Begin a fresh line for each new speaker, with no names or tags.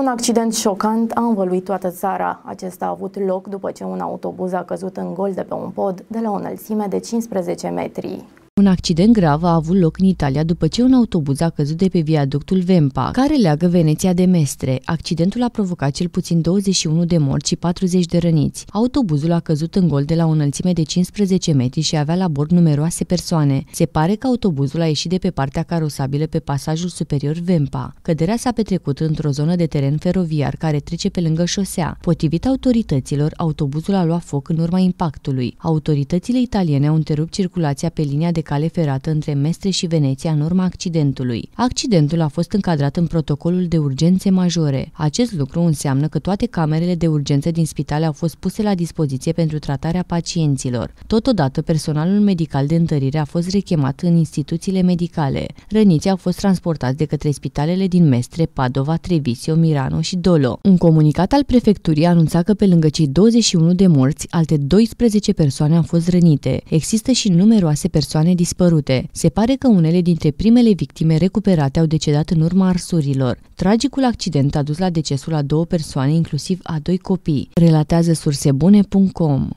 Un accident șocant a învăluit toată țara. Acesta a avut loc după ce un autobuz a căzut în gol de pe un pod de la o înălțime de 15 metri.
Un accident grav a avut loc în Italia după ce un autobuz a căzut de pe viaductul Vempa, care leagă Veneția de Mestre. Accidentul a provocat cel puțin 21 de morți și 40 de răniți. Autobuzul a căzut în gol de la o înălțime de 15 metri și avea la bord numeroase persoane. Se pare că autobuzul a ieșit de pe partea carosabilă pe pasajul superior Vempa. Căderea s-a petrecut într-o zonă de teren feroviar care trece pe lângă șosea. Potrivit autorităților, autobuzul a luat foc în urma impactului. Autoritățile italiene au întrerupt circulația pe linia de cale ferată între Mestre și Veneția în urma accidentului. Accidentul a fost încadrat în protocolul de urgențe majore. Acest lucru înseamnă că toate camerele de urgență din spitale au fost puse la dispoziție pentru tratarea pacienților. Totodată, personalul medical de întărire a fost rechemat în instituțiile medicale. Răniții au fost transportați de către spitalele din Mestre, Padova, Trevisio, Mirano și Dolo. Un comunicat al prefecturii anunța că pe lângă cei 21 de morți, alte 12 persoane au fost rănite. Există și numeroase persoane dispărute. Se pare că unele dintre primele victime recuperate au decedat în urma arsurilor. Tragicul accident a dus la decesul a două persoane, inclusiv a doi copii, relatează sursebune.com.